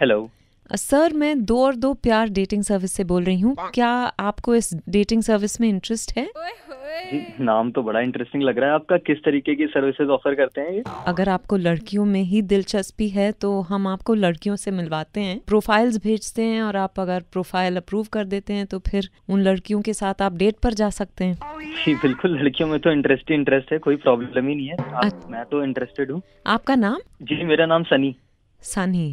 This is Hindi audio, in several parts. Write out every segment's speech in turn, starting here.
हेलो सर uh, मैं दो और दो प्यार डेटिंग सर्विस से बोल रही हूँ क्या आपको इस डेटिंग सर्विस में इंटरेस्ट है नाम तो बड़ा इंटरेस्टिंग लग रहा है आपका किस तरीके की सर्विसेज ऑफर करते हैं ये अगर आपको लड़कियों में ही दिलचस्पी है तो हम आपको लड़कियों से मिलवाते हैं प्रोफाइल्स भेजते हैं और आप अगर प्रोफाइल अप्रूव कर देते हैं तो फिर उन लड़कियों के साथ आप डेट पर जा सकते हैं oh, जी बिल्कुल लड़कियों में तो इंटरेस्ट ही इंटरेस्ट है कोई प्रॉब्लम ही नहीं है मैं तो इंटरेस्टेड हूँ आपका नाम जी मेरा नाम सनी सनी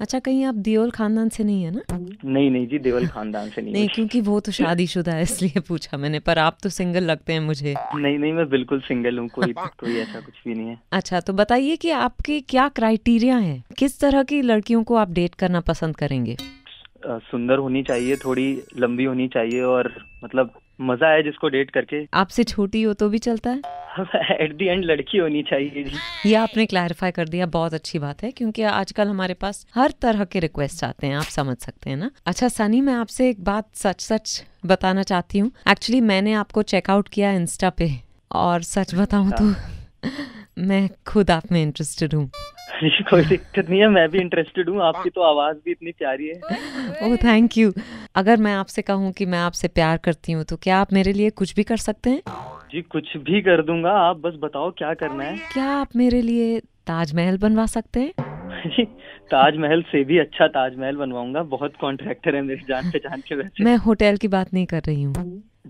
अच्छा कहीं आप देवल खानदान से नहीं है ना नहीं नहीं जी देवल खानदान से नहीं नहीं क्योंकि वो तो शादीशुदा है इसलिए पूछा मैंने पर आप तो सिंगल लगते हैं मुझे नहीं नहीं मैं बिल्कुल सिंगल हूँ कोई कोई ऐसा कुछ भी नहीं है अच्छा तो बताइए कि आपके क्या क्राइटेरिया है किस तरह की लड़कियों को आप डेट करना पसंद करेंगे सुंदर होनी चाहिए थोड़ी लंबी होनी चाहिए और मतलब मजा आए जिसको डेट करके आपसे छोटी हो तो भी चलता है एट दी एंड लड़की होनी चाहिए जी ये आपने क्लैरिफाई कर दिया बहुत अच्छी बात है क्योंकि आजकल हमारे पास हर तरह के रिक्वेस्ट आते हैं आप समझ सकते हैं ना अच्छा सनी मैं आपसे एक बात सच सच बताना चाहती हूँ एक्चुअली मैंने आपको चेकआउट किया इंस्टा पे और सच बताऊँ तो मैं खुद आप में इंटरेस्टेड हूँ कोई दिक्कत नहीं है मैं भी इंटरेस्टेड हूँ आपकी तो आवाज़ भी इतनी प्यारी है ओ थैंक यू अगर मैं आपसे कहूँ कि मैं आपसे प्यार करती हूँ तो क्या आप मेरे लिए कुछ भी कर सकते हैं जी कुछ भी कर दूंगा आप बस बताओ क्या करना है क्या आप मेरे लिए ताजमहल बनवा सकते हैं ताजमहल से भी अच्छा ताजमहल बनवाऊंगा बहुत कॉन्ट्रैक्टर है मेरे जान पहचान के वैसे मैं होटल की बात नहीं कर रही हूँ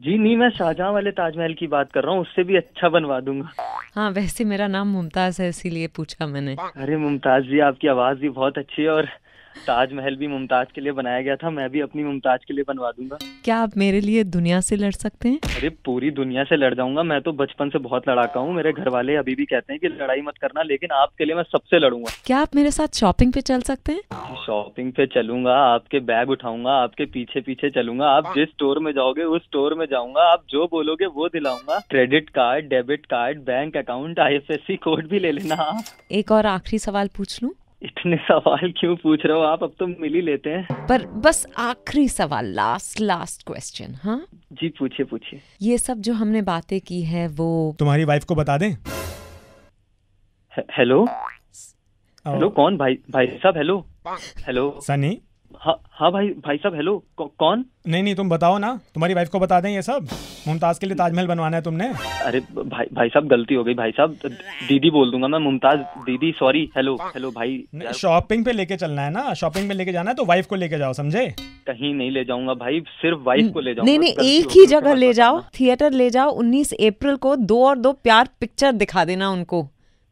जी नहीं मैं शाहजहाँ वाले ताजमहल की बात कर रहा हूँ उससे भी अच्छा बनवा दूंगा हाँ वैसे मेरा नाम मुमताज है इसीलिए पूछा मैंने अरे मुमताज जी आपकी आवाज़ भी बहुत अच्छी है और ताजमहल भी मुमताज के लिए बनाया गया था मैं भी अपनी मुमताज के लिए बनवा दूंगा क्या आप मेरे लिए दुनिया से लड़ सकते हैं अरे पूरी दुनिया से लड़ जाऊंगा मैं तो बचपन से बहुत लड़ाका हूँ मेरे घर वाले अभी भी कहते हैं कि लड़ाई मत करना लेकिन आपके लिए मैं सबसे लड़ूंगा क्या आप मेरे साथ शॉपिंग पे चल सकते हैं शॉपिंग पे चलूंगा आपके बैग उठाऊंगा आपके पीछे पीछे चलूंगा आप हाँ। जिस स्टोर में जाओगे उस स्टोर में जाऊंगा आप जो बोलोगे वो दिलाऊंगा credit card debit card bank account आई कोड भी ले लेना एक और आखिरी सवाल पूछ लूँ इतने सवाल क्यों पूछ रहे हो आप अब तो मिल ही लेते हैं पर बस आखिरी सवाल लास्ट लास्ट क्वेश्चन हाँ जी पूछिए पूछिए ये सब जो हमने बातें की है वो तुम्हारी वाइफ को बता दें हेलो हेलो कौन भाई भाई साहब हेलो हेलो सनी हाँ हा भाई भाई साहब हेलो कौन नहीं नहीं तुम बताओ ना तुम्हारी वाइफ को बता दें ये सब मुमताज के लिए ताजमहल बनवाना है तुमने अरे भाई भाई साहब गलती हो गई भाई साहब तो दीदी बोल दूंगा मैं मुमताज दीदी सॉरी हेलो हेलो भाई शॉपिंग पे लेके चलना है ना शॉपिंग में लेके जाना है तो वाइफ को लेके जाओ समझे कहीं नहीं ले जाऊंगा भाई सिर्फ वाइफ को ले जाओ नहीं नहीं एक ही जगह ले जाओ थिएटर ले जाओ उन्नीस अप्रैल को दो और दो प्यार पिक्चर दिखा देना उनको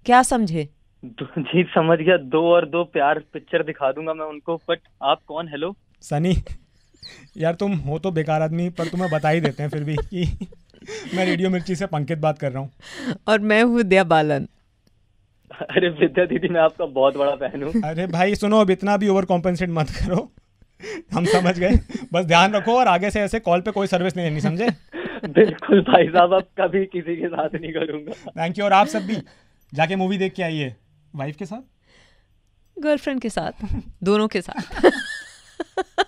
क्या समझे जीत समझ गया दो और दो प्यार पिक्चर दिखा दूंगा मैं उनको बट आप कौन हेलो सनी यार तुम हो तो बेकार आदमी पर तुम्हें बता ही देते हैं फिर भी कि मैं रेडियो मिर्ची से पंकित बात कर रहा हूँ और मैं हूँ विद्या बालन अरे विद्या दीदी मैं आपका बहुत बड़ा फैन हूँ अरे भाई सुनो अब इतना भी ओवर कॉम्पनसेट मत करो हम समझ गए बस ध्यान रखो और आगे से ऐसे कॉल पे कोई सर्विस नहीं लेनी समझे बिल्कुल भाई साहब अब कभी किसी के साथ नहीं करूंगा थैंक यू और आप सब भी जाके मूवी देख के आइए वाइफ के साथ गर्लफ्रेंड के साथ दोनों के साथ